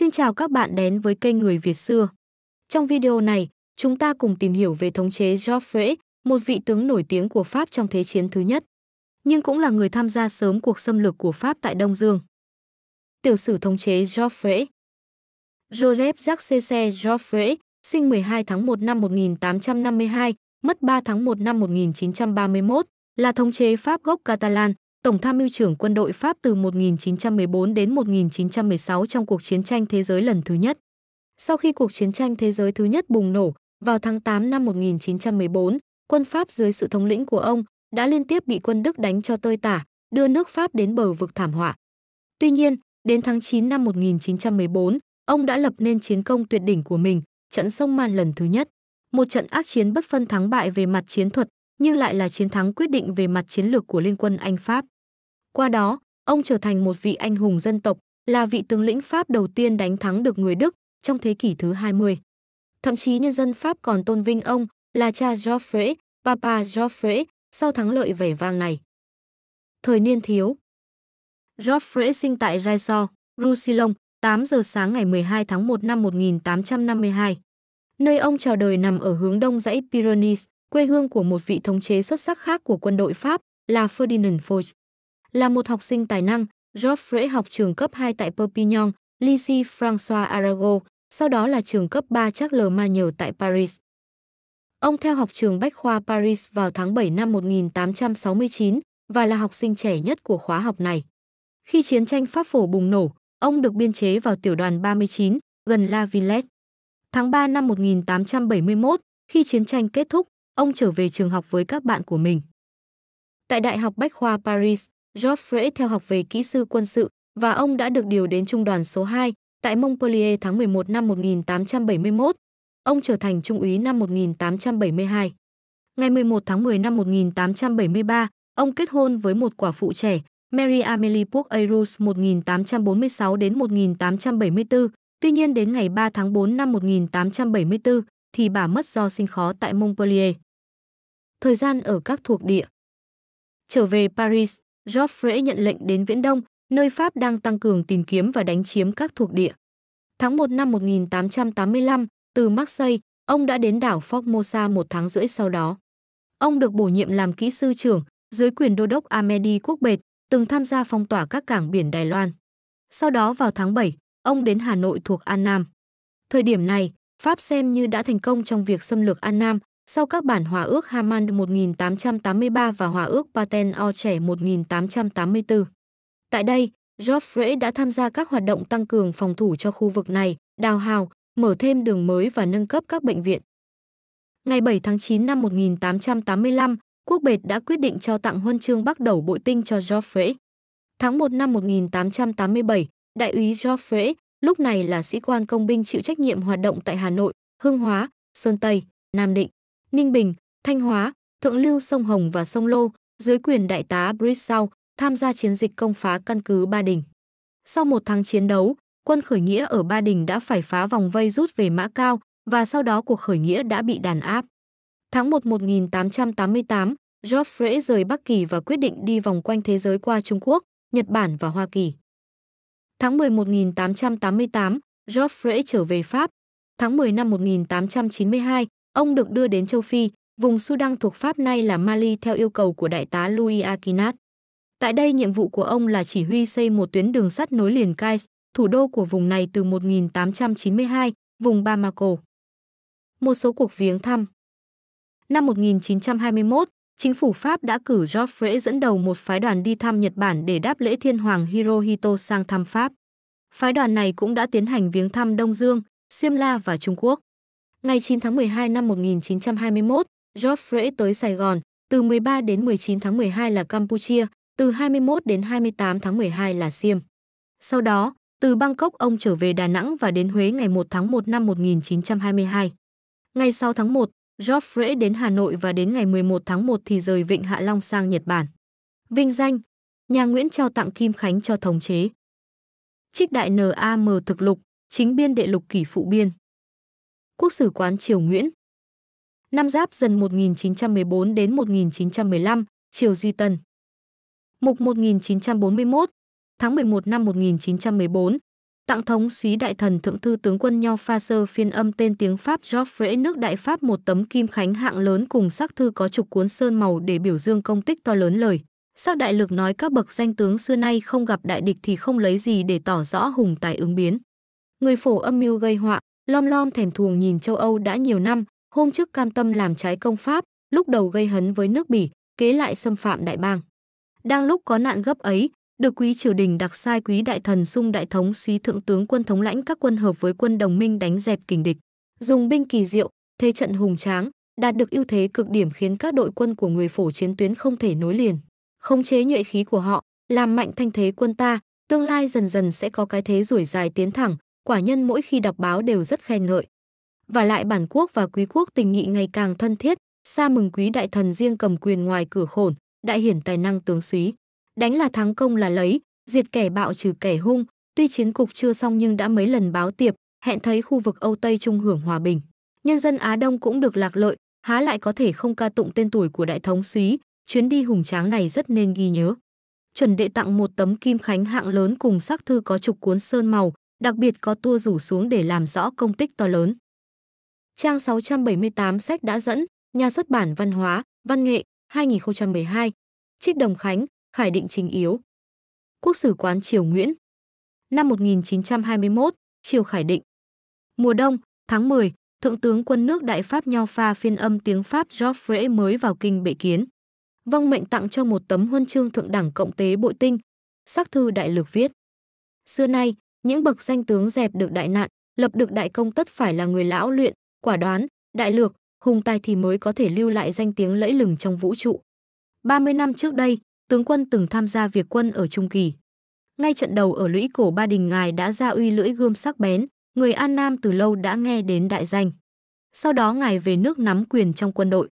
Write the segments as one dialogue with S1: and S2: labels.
S1: Xin chào các bạn đến với kênh Người Việt xưa. Trong video này, chúng ta cùng tìm hiểu về thống chế Joffre, một vị tướng nổi tiếng của Pháp trong Thế chiến thứ nhất, nhưng cũng là người tham gia sớm cuộc xâm lược của Pháp tại Đông Dương. Tiểu sử thống chế Joffre Joseph Jacques Césaire sinh 12 tháng 1 năm 1852, mất 3 tháng 1 năm 1931, là thống chế Pháp gốc Catalan, Tổng tham mưu trưởng quân đội Pháp từ 1914 đến 1916 trong cuộc chiến tranh thế giới lần thứ nhất. Sau khi cuộc chiến tranh thế giới thứ nhất bùng nổ, vào tháng 8 năm 1914, quân Pháp dưới sự thống lĩnh của ông đã liên tiếp bị quân Đức đánh cho tơi tả, đưa nước Pháp đến bờ vực thảm họa. Tuy nhiên, đến tháng 9 năm 1914, ông đã lập nên chiến công tuyệt đỉnh của mình, trận sông Man lần thứ nhất. Một trận ác chiến bất phân thắng bại về mặt chiến thuật nhưng lại là chiến thắng quyết định về mặt chiến lược của Liên quân Anh Pháp. Qua đó, ông trở thành một vị anh hùng dân tộc, là vị tướng lĩnh Pháp đầu tiên đánh thắng được người Đức trong thế kỷ thứ 20. Thậm chí nhân dân Pháp còn tôn vinh ông là cha Geoffrey, Papa Geoffrey sau thắng lợi vẻ vang này. Thời niên thiếu Geoffrey sinh tại Raisor, Roussillon, 8 giờ sáng ngày 12 tháng 1 năm 1852. Nơi ông chào đời nằm ở hướng đông dãy Pyrenees, quê hương của một vị thống chế xuất sắc khác của quân đội Pháp là Ferdinand Foch. Là một học sinh tài năng, Joffre học trường cấp 2 tại Perpignan, Lycée François Arago, sau đó là trường cấp 3 Charles Magnol tại Paris. Ông theo học trường Bách khoa Paris vào tháng 7 năm 1869 và là học sinh trẻ nhất của khóa học này. Khi chiến tranh Pháp phổ bùng nổ, ông được biên chế vào tiểu đoàn 39 gần La Villette. Tháng 3 năm 1871, khi chiến tranh kết thúc, ông trở về trường học với các bạn của mình. Tại Đại học Bách khoa Paris, Geoffrey theo học về kỹ sư quân sự và ông đã được điều đến trung đoàn số 2 tại Montpellier tháng 11 năm 1871. Ông trở thành trung úy năm 1872. Ngày 11 tháng 10 năm 1873, ông kết hôn với một quả phụ trẻ, Mary Amélie Puck Ayrus 1846 đến 1874. Tuy nhiên đến ngày 3 tháng 4 năm 1874 thì bà mất do sinh khó tại Montpellier thời gian ở các thuộc địa. Trở về Paris, Joffre nhận lệnh đến Viễn Đông, nơi Pháp đang tăng cường tìm kiếm và đánh chiếm các thuộc địa. Tháng 1 năm 1885, từ Marseille, ông đã đến đảo Formosa một tháng rưỡi sau đó. Ông được bổ nhiệm làm kỹ sư trưởng dưới quyền đô đốc Amedi Quốc Bệt, từng tham gia phong tỏa các cảng biển Đài Loan. Sau đó vào tháng 7, ông đến Hà Nội thuộc An Nam. Thời điểm này, Pháp xem như đã thành công trong việc xâm lược An Nam, sau các bản hòa ước Haman 1883 và hòa ước Paten O trẻ 1884. Tại đây, Joffre đã tham gia các hoạt động tăng cường phòng thủ cho khu vực này, đào hào, mở thêm đường mới và nâng cấp các bệnh viện. Ngày 7 tháng 9 năm 1885, quốc bệt đã quyết định trao tặng huân chương bắt đầu bội tinh cho Joffre. Tháng 1 năm 1887, đại úy Joffre, lúc này là sĩ quan công binh chịu trách nhiệm hoạt động tại Hà Nội, Hương Hóa, Sơn Tây, Nam Định. Ninh Bình, Thanh Hóa, Thượng Lưu sông Hồng và sông Lô dưới quyền đại tá Brissau tham gia chiến dịch công phá căn cứ Ba Đình. Sau một tháng chiến đấu, quân khởi nghĩa ở Ba Đình đã phải phá vòng vây rút về Mã Cao và sau đó cuộc khởi nghĩa đã bị đàn áp. Tháng 1 1888, Joffre rời Bắc Kỳ và quyết định đi vòng quanh thế giới qua Trung Quốc, Nhật Bản và Hoa Kỳ. Tháng 10 1888, Joffre trở về Pháp. Tháng 10 năm 1892, Ông được đưa đến châu Phi, vùng Sudan thuộc Pháp nay là Mali theo yêu cầu của đại tá Louis Akinat. Tại đây nhiệm vụ của ông là chỉ huy xây một tuyến đường sắt nối liền Kais, thủ đô của vùng này từ 1892, vùng Bamako. Một số cuộc viếng thăm Năm 1921, chính phủ Pháp đã cử Joffre dẫn đầu một phái đoàn đi thăm Nhật Bản để đáp lễ thiên hoàng Hirohito sang thăm Pháp. Phái đoàn này cũng đã tiến hành viếng thăm Đông Dương, La và Trung Quốc. Ngày 9 tháng 12 năm 1921, Joffre tới Sài Gòn, từ 13 đến 19 tháng 12 là Campuchia, từ 21 đến 28 tháng 12 là Siem. Sau đó, từ Bangkok ông trở về Đà Nẵng và đến Huế ngày 1 tháng 1 năm 1922. Ngày 6 tháng 1, Joffre đến Hà Nội và đến ngày 11 tháng 1 thì rời Vịnh Hạ Long sang Nhật Bản. Vinh danh Nhà Nguyễn trao tặng Kim Khánh cho thống chế. Trích đại NAM thực lục, chính biên đệ lục kỷ phụ biên. Quốc sử quán Triều Nguyễn. Năm Giáp dần 1914 đến 1915, Triều Duy Tân. Mục 1941, tháng 11 năm 1914, tặng thống suý đại thần thượng thư tướng quân Nho Pha Sơ phiên âm tên tiếng Pháp Geoffrey nước Đại Pháp một tấm kim khánh hạng lớn cùng sắc thư có trục cuốn sơn màu để biểu dương công tích to lớn lời. Sắc đại lược nói các bậc danh tướng xưa nay không gặp đại địch thì không lấy gì để tỏ rõ hùng tài ứng biến. Người phổ âm mưu gây họa, lom lom thèm thuồng nhìn châu Âu đã nhiều năm, hôm trước cam tâm làm trái công Pháp, lúc đầu gây hấn với nước Bỉ, kế lại xâm phạm đại bang. Đang lúc có nạn gấp ấy, được quý triều đình đặc sai quý đại thần sung đại thống suy thượng tướng quân thống lãnh các quân hợp với quân đồng minh đánh dẹp kình địch, dùng binh kỳ diệu, thế trận hùng tráng, đạt được ưu thế cực điểm khiến các đội quân của người phổ chiến tuyến không thể nối liền. Khống chế nhuệ khí của họ, làm mạnh thanh thế quân ta, tương lai dần dần sẽ có cái thế rủi dài tiến thẳng, quả nhân mỗi khi đọc báo đều rất khen ngợi. Và lại bản quốc và quý quốc tình nghị ngày càng thân thiết, xa mừng quý đại thần riêng cầm quyền ngoài cửa khổn, đại hiển tài năng tướng súy. Đánh là thắng công là lấy, diệt kẻ bạo trừ kẻ hung, tuy chiến cục chưa xong nhưng đã mấy lần báo tiệp, hẹn thấy khu vực Âu Tây Trung hưởng hòa bình. Nhân dân Á Đông cũng được lạc lợi, há lại có thể không ca tụng tên tuổi của đại thống súy, chuyến đi hùng tráng này rất nên ghi nhớ. Chuẩn đệ tặng một tấm kim khánh hạng lớn cùng sắc thư có chục cuốn sơn màu, đặc biệt có tua rủ xuống để làm rõ công tích to lớn. Trang 678 sách đã dẫn, nhà xuất bản văn hóa, văn nghệ, 2012, Trích Đồng Khánh, Khải Định Trình Yếu. Quốc sử quán Triều Nguyễn. Năm 1921, Triều Khải Định. Mùa đông, tháng 10, Thượng tướng quân nước Đại Pháp Nho Pha phiên âm tiếng Pháp Geoffrey mới vào kinh bệ kiến. Vâng mệnh tặng cho một tấm huân chương thượng đẳng cộng tế bội tinh, sắc thư đại lược viết. Xưa nay, những bậc danh tướng dẹp được đại nạn, lập được đại công tất phải là người lão luyện, quả đoán, đại lược, hùng tài thì mới có thể lưu lại danh tiếng lẫy lừng trong vũ trụ. 30 năm trước đây, tướng quân từng tham gia việc quân ở Trung Kỳ. Ngay trận đầu ở lũy cổ Ba Đình Ngài đã ra uy lưỡi gươm sắc bén, người An Nam từ lâu đã nghe đến đại danh. Sau đó Ngài về nước nắm quyền trong quân đội.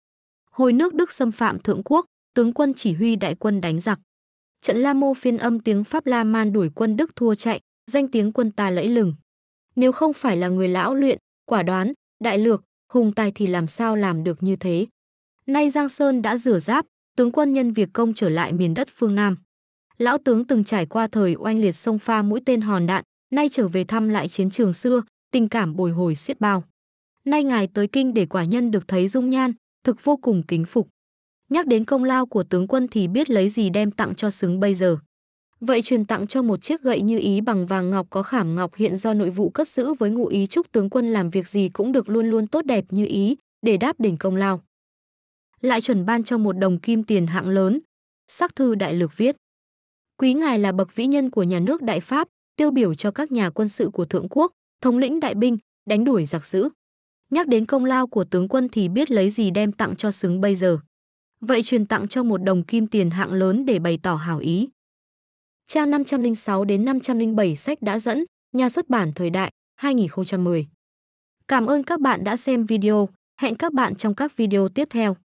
S1: Hồi nước Đức xâm phạm Thượng Quốc, tướng quân chỉ huy đại quân đánh giặc. Trận La Mô phiên âm tiếng Pháp La Man đuổi quân Đức thua chạy, danh tiếng quân ta lẫy lừng. Nếu không phải là người lão luyện, quả đoán, đại lược, hùng tài thì làm sao làm được như thế. Nay Giang Sơn đã rửa giáp, tướng quân nhân việc công trở lại miền đất phương Nam. Lão tướng từng trải qua thời oanh liệt sông pha mũi tên hòn đạn, nay trở về thăm lại chiến trường xưa, tình cảm bồi hồi xiết bao. Nay ngài tới kinh để quả nhân được thấy dung nhan, thực vô cùng kính phục. Nhắc đến công lao của tướng quân thì biết lấy gì đem tặng cho xứng bây giờ. Vậy truyền tặng cho một chiếc gậy như ý bằng vàng ngọc có khảm ngọc hiện do nội vụ cất giữ với ngụ ý chúc tướng quân làm việc gì cũng được luôn luôn tốt đẹp như ý, để đáp đền công lao. Lại chuẩn ban cho một đồng kim tiền hạng lớn, sắc thư đại lược viết. Quý ngài là bậc vĩ nhân của nhà nước Đại Pháp, tiêu biểu cho các nhà quân sự của Thượng Quốc, thống lĩnh đại binh, đánh đuổi giặc dữ. Nhắc đến công lao của tướng quân thì biết lấy gì đem tặng cho xứng bây giờ. Vậy truyền tặng cho một đồng kim tiền hạng lớn để bày tỏ hảo ý. Tra 506 đến 507 sách đã dẫn, nhà xuất bản thời đại, 2010. Cảm ơn các bạn đã xem video, hẹn các bạn trong các video tiếp theo.